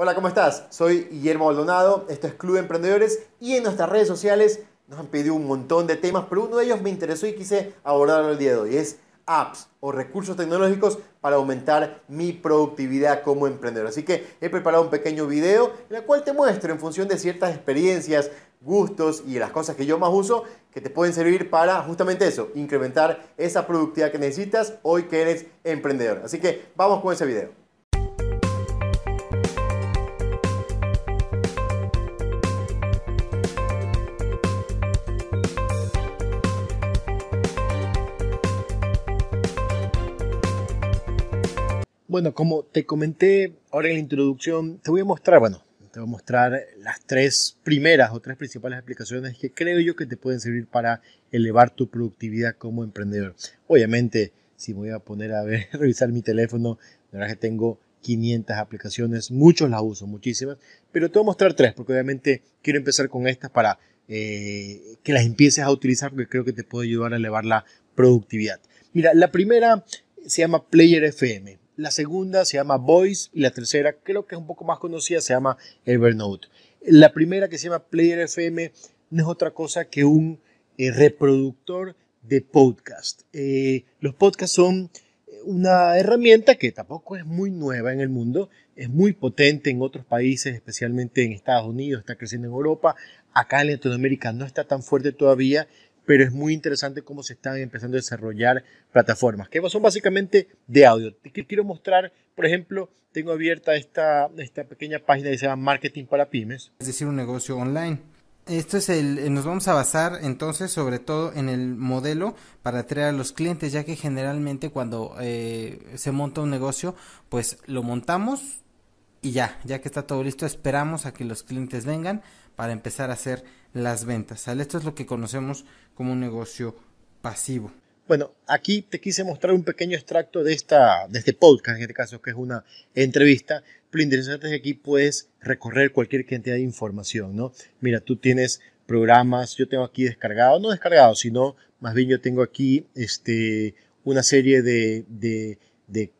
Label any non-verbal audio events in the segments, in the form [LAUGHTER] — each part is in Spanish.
Hola, ¿cómo estás? Soy Guillermo Maldonado, esto es Club Emprendedores y en nuestras redes sociales nos han pedido un montón de temas, pero uno de ellos me interesó y quise abordarlo el día de hoy. Es apps o recursos tecnológicos para aumentar mi productividad como emprendedor. Así que he preparado un pequeño video en el cual te muestro en función de ciertas experiencias, gustos y las cosas que yo más uso que te pueden servir para justamente eso, incrementar esa productividad que necesitas hoy que eres emprendedor. Así que vamos con ese video. Bueno, como te comenté ahora en la introducción, te voy a mostrar, bueno, te voy a mostrar las tres primeras o tres principales aplicaciones que creo yo que te pueden servir para elevar tu productividad como emprendedor. Obviamente, si me voy a poner a [LAUGHS] revisar mi teléfono, la verdad que tengo 500 aplicaciones, muchos las uso, muchísimas, pero te voy a mostrar tres, porque obviamente quiero empezar con estas para eh, que las empieces a utilizar, porque creo que te puede ayudar a elevar la productividad. Mira, la primera se llama Player FM. La segunda se llama Voice y la tercera, creo que es un poco más conocida, se llama Evernote. La primera que se llama Player FM no es otra cosa que un eh, reproductor de podcast. Eh, los podcasts son una herramienta que tampoco es muy nueva en el mundo, es muy potente en otros países, especialmente en Estados Unidos, está creciendo en Europa, acá en Latinoamérica no está tan fuerte todavía, pero es muy interesante cómo se están empezando a desarrollar plataformas, que son básicamente de audio. quiero mostrar, por ejemplo, tengo abierta esta, esta pequeña página que se llama Marketing para Pymes. Es decir, un negocio online. Esto es el, eh, nos vamos a basar entonces sobre todo en el modelo para atraer a los clientes, ya que generalmente cuando eh, se monta un negocio, pues lo montamos y ya, ya que está todo listo, esperamos a que los clientes vengan para empezar a hacer las ventas. Esto es lo que conocemos como un negocio pasivo. Bueno, aquí te quise mostrar un pequeño extracto de, esta, este podcast, en este caso que es una entrevista. Lo interesante es que aquí puedes recorrer cualquier cantidad de información, ¿no? Mira, tú tienes programas, yo tengo aquí descargado, no descargado, sino más bien yo tengo aquí este, una serie de,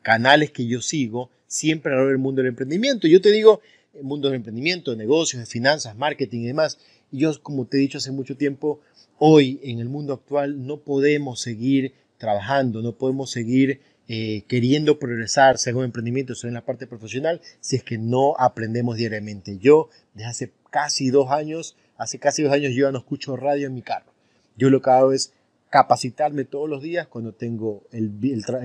canales que yo sigo siempre a alrededor del mundo del emprendimiento. Yo te digo, el eh, mundo del emprendimiento, de negocios, de finanzas, marketing y demás yo, como te he dicho hace mucho tiempo, hoy en el mundo actual no podemos seguir trabajando, no podemos seguir eh, queriendo progresar, sea en emprendimiento, sea en la parte profesional, si es que no aprendemos diariamente. Yo, desde hace casi dos años, hace casi dos años yo ya no escucho radio en mi carro. Yo lo que hago es capacitarme todos los días cuando tengo el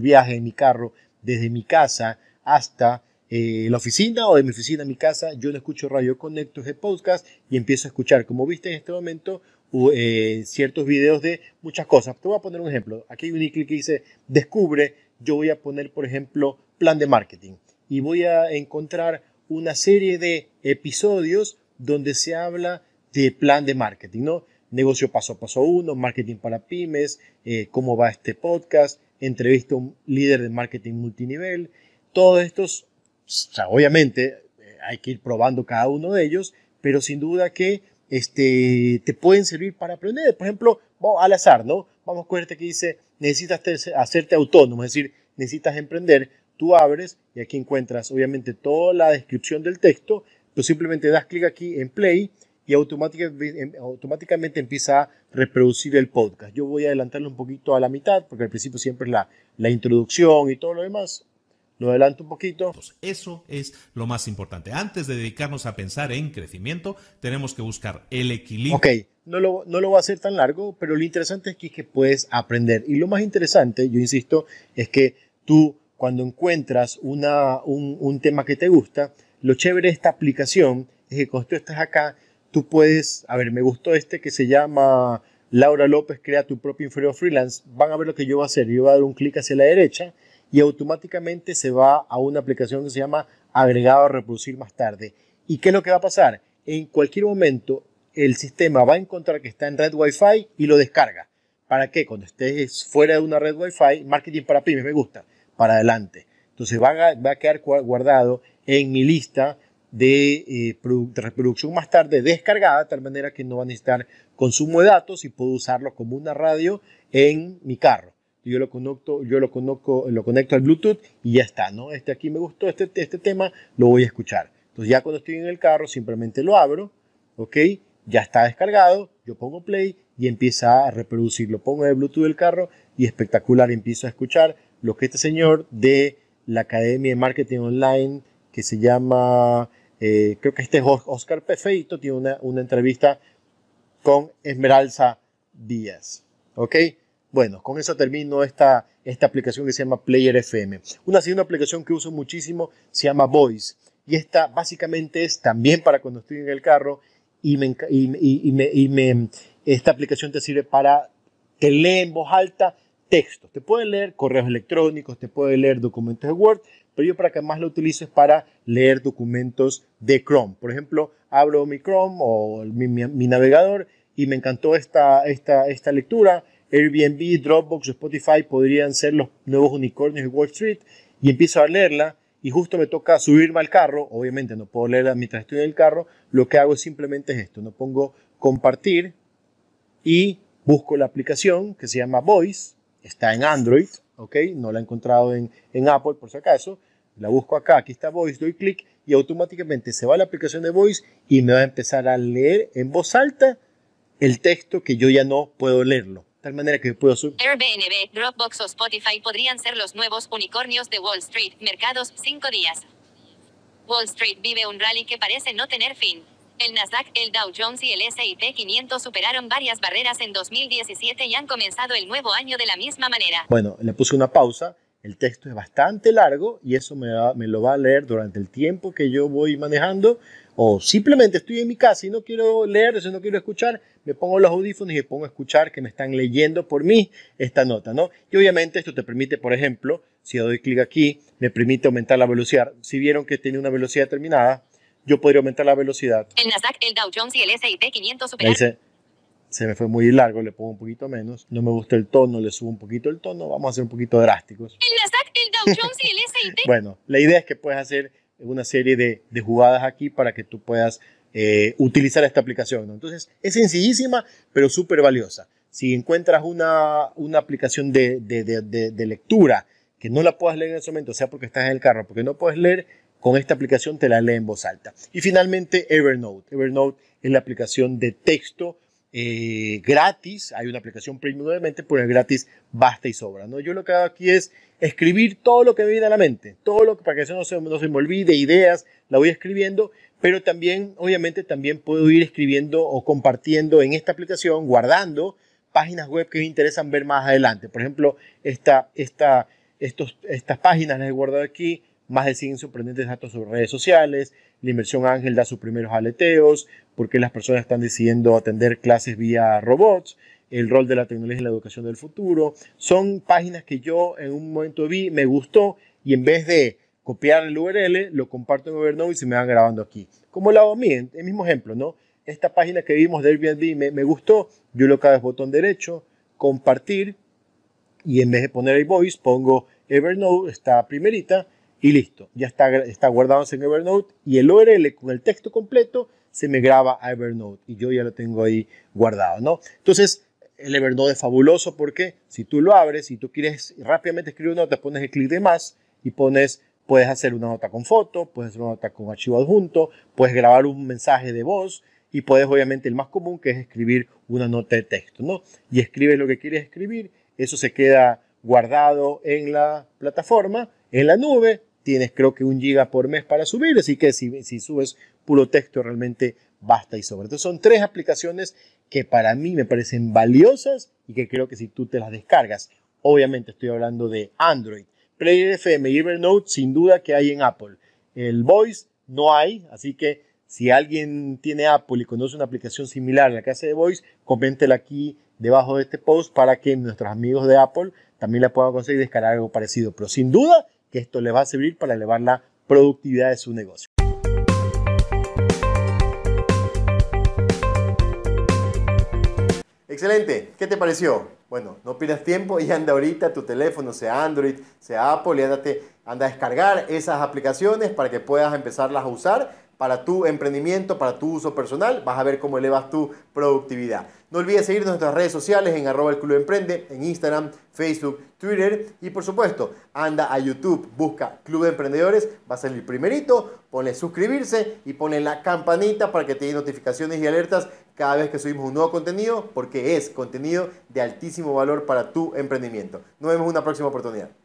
viaje en mi carro desde mi casa hasta eh, la oficina o de mi oficina mi casa, yo no escucho radio, conecto de podcast y empiezo a escuchar, como viste en este momento, eh, ciertos videos de muchas cosas. Te voy a poner un ejemplo. Aquí hay un clic que dice descubre. Yo voy a poner, por ejemplo, plan de marketing y voy a encontrar una serie de episodios donde se habla de plan de marketing, ¿no? Negocio paso a paso uno, marketing para pymes, eh, cómo va este podcast, entrevista a un líder de marketing multinivel. Todos estos o sea, obviamente eh, hay que ir probando cada uno de ellos, pero sin duda que este, te pueden servir para aprender. Por ejemplo, al azar, ¿no? Vamos a cogerte que dice, necesitas hacerte autónomo, es decir, necesitas emprender. Tú abres y aquí encuentras obviamente toda la descripción del texto. Pero simplemente das clic aquí en play y em, automáticamente, empieza a reproducir el podcast. Yo voy a adelantarlo un poquito a la mitad porque al principio siempre es la, la introducción y todo lo demás. Lo adelanto un poquito. Pues eso es lo más importante. Antes de dedicarnos a pensar en crecimiento, tenemos que buscar el equilibrio. Ok, no lo, no lo voy a hacer tan largo, pero lo interesante es que, puedes aprender. Y lo más interesante, yo insisto, es que tú cuando encuentras una, un, un tema que te gusta, lo chévere de esta aplicación es que cuando tú estás acá, tú puedes, a ver, me gustó este que se llama Laura López, crea tu propio inferior freelance. Van a ver lo que yo voy a hacer. Yo voy a dar un clic hacia la derecha y automáticamente se va a una aplicación que se llama agregado a reproducir más tarde. ¿Y qué es lo que va a pasar? En cualquier momento el sistema va a encontrar que está en red Wi-Fi y lo descarga. ¿Para qué? Cuando estés fuera de una red Wi-Fi, marketing para pymes, me gusta, para adelante. Entonces va a, quedar guardado en mi lista eh, de, reproducción más tarde descargada, de tal manera que no va a necesitar consumo de datos y puedo usarlo como una radio en mi carro yo lo conecto, yo lo conozco, lo conecto al Bluetooth y ya está, ¿no? Este aquí me gustó, este, este, tema lo voy a escuchar. Entonces ya cuando estoy en el carro simplemente lo abro, ¿ok? Ya está descargado, yo pongo play y empieza a reproducirlo. Pongo el Bluetooth del carro y espectacular, empiezo a escuchar lo que este señor de la Academia de Marketing Online que se llama, eh, creo que este es Oscar Pefeito, tiene una, una entrevista con Esmeralda Díaz, ¿ok? Bueno, con eso termino esta, esta aplicación que se llama Player FM. Una segunda aplicación que uso muchísimo se llama Voice. Y esta básicamente es también para cuando estoy en el carro y, esta aplicación te sirve para que lee en voz alta textos. Te puede leer correos electrónicos, te puede leer documentos de Word, pero yo para que más lo utilizo es para leer documentos de Chrome. Por ejemplo, abro mi Chrome o mi, navegador y me encantó esta, esta, esta lectura Airbnb, Dropbox Spotify podrían ser los nuevos unicornios de Wall Street y empiezo a leerla y justo me toca subirme al carro, obviamente no puedo leerla mientras estoy en el carro, lo que hago simplemente es esto, no pongo compartir y busco la aplicación que se llama Voice, está en Android, ok, no la he encontrado en, en Apple por si acaso, la busco acá, aquí está Voice, doy clic y automáticamente se va a la aplicación de Voice y me va a empezar a leer en voz alta el texto que yo ya no puedo leerlo tal manera que puedo subir. Airbnb, Dropbox o Spotify podrían ser los nuevos unicornios de Wall Street. Mercados, cinco días. Wall Street vive un rally que parece no tener fin. El Nasdaq, el Dow Jones y el S&P 500 superaron varias barreras en 2017 y han comenzado el nuevo año de la misma manera. Bueno, le puse una pausa el texto es bastante largo y eso me, lo va a leer durante el tiempo que yo voy manejando o simplemente estoy en mi casa y no quiero leer, eso no quiero escuchar, me pongo los audífonos y me pongo a escuchar que me están leyendo por mí esta nota, ¿no? Y obviamente esto te permite, por ejemplo, si doy clic aquí, me permite aumentar la velocidad. Si vieron que tenía una velocidad determinada, yo podría aumentar la velocidad. El Nasdaq, el Dow Jones y el S&P 500 se me fue muy largo, le pongo un poquito menos. No me gusta el tono, le subo un poquito el tono. Vamos a ser un poquito drásticos. [LAUGHS] bueno, la idea es que puedes hacer una serie de, jugadas aquí para que tú puedas eh, utilizar esta aplicación. Entonces, es sencillísima, pero súper valiosa. Si encuentras una, una aplicación de, lectura que no la puedas leer en ese momento, sea porque estás en el carro, porque no puedes leer, con esta aplicación te la lee en voz alta. Y finalmente, Evernote. Evernote es la aplicación de texto eh, gratis, hay una aplicación premium nuevamente, pero pues el gratis basta y sobra. ¿no? Yo lo que hago aquí es escribir todo lo que me viene a la mente, todo lo que para que eso no se, me olvide, ideas, la voy escribiendo, pero también, obviamente, también puedo ir escribiendo o compartiendo en esta aplicación, guardando páginas web que me interesan ver más adelante. Por ejemplo, esta, esta, estos, estas páginas las he guardado aquí, más de 100 sorprendentes datos sobre redes sociales, la inversión ángel da sus primeros aleteos, por qué las personas están decidiendo atender clases vía robots, el rol de la tecnología en la educación del futuro. Son páginas que yo en un momento vi, me gustó y en vez de copiar el URL, lo comparto en Evernote y se me van grabando aquí. Como lo hago a el mismo ejemplo, ¿no? Esta página que vimos de Airbnb me, gustó, yo lo cago es botón derecho, compartir y en vez de poner el voice pongo Evernote, esta primerita, y listo, ya está, está guardado en Evernote y el URL con el texto completo se me graba a Evernote y yo ya lo tengo ahí guardado, ¿no? Entonces, el Evernote es fabuloso porque si tú lo abres y si tú quieres rápidamente escribir una nota, pones el clic de más y pones, puedes hacer una nota con foto, puedes hacer una nota con archivo adjunto, puedes grabar un mensaje de voz y puedes, obviamente, el más común que es escribir una nota de texto, ¿no? Y escribes lo que quieres escribir, eso se queda guardado en la plataforma, en la nube, tienes creo que un giga por mes para subir, así que si, si subes puro texto realmente basta y sobre. todo son tres aplicaciones que para mí me parecen valiosas y que creo que si tú te las descargas, obviamente estoy hablando de Android, Player FM y Evernote sin duda que hay en Apple. El Voice no hay, así que si alguien tiene Apple y conoce una aplicación similar a la hace de Voice, coméntela aquí debajo de este post para que nuestros amigos de Apple también la puedan conseguir descargar algo parecido. Pero sin duda que esto le va a servir para elevar la productividad de su negocio. Excelente, ¿qué te pareció? Bueno, no pierdas tiempo y anda ahorita tu teléfono, sea Android, sea Apple, y anda a descargar esas aplicaciones para que puedas empezarlas a usar para tu emprendimiento, para tu uso personal. Vas a ver cómo elevas tu productividad. No olvides seguirnos en nuestras redes sociales en arroba el club emprende, en Instagram, Facebook, Twitter y por supuesto anda a YouTube, busca Club de Emprendedores, va a el primerito, ponle suscribirse y ponle la campanita para que te den notificaciones y alertas cada vez que subimos un nuevo contenido porque es contenido de altísimo valor para tu emprendimiento. Nos vemos en una próxima oportunidad.